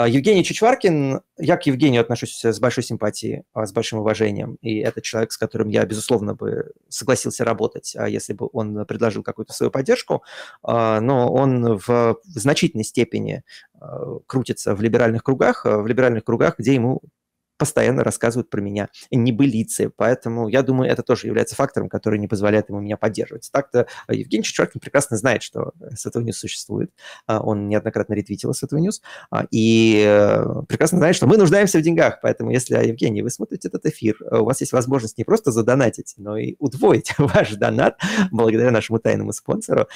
А, Евгений Чичваркин, я к Евгению отношусь с большой симпатией, а, с большим уважением, и это человек, с которым я, безусловно, бы согласился работать, а, если бы он предложил какую-то свою поддержку, но он в значительной степени крутится в либеральных кругах, в либеральных кругах, где ему постоянно рассказывают про меня небылицы. Поэтому я думаю, это тоже является фактором, который не позволяет ему меня поддерживать. Так-то э, Евгений Чичуркин прекрасно знает, что э, Сетова News существует. Э, он неоднократно ретвитил Сетова News. И прекрасно знает, что мы нуждаемся в деньгах. Поэтому если, Евгений, вы смотрите этот эфир, у вас есть возможность не просто задонатить, но и удвоить ваш донат благодаря нашему тайному спонсору.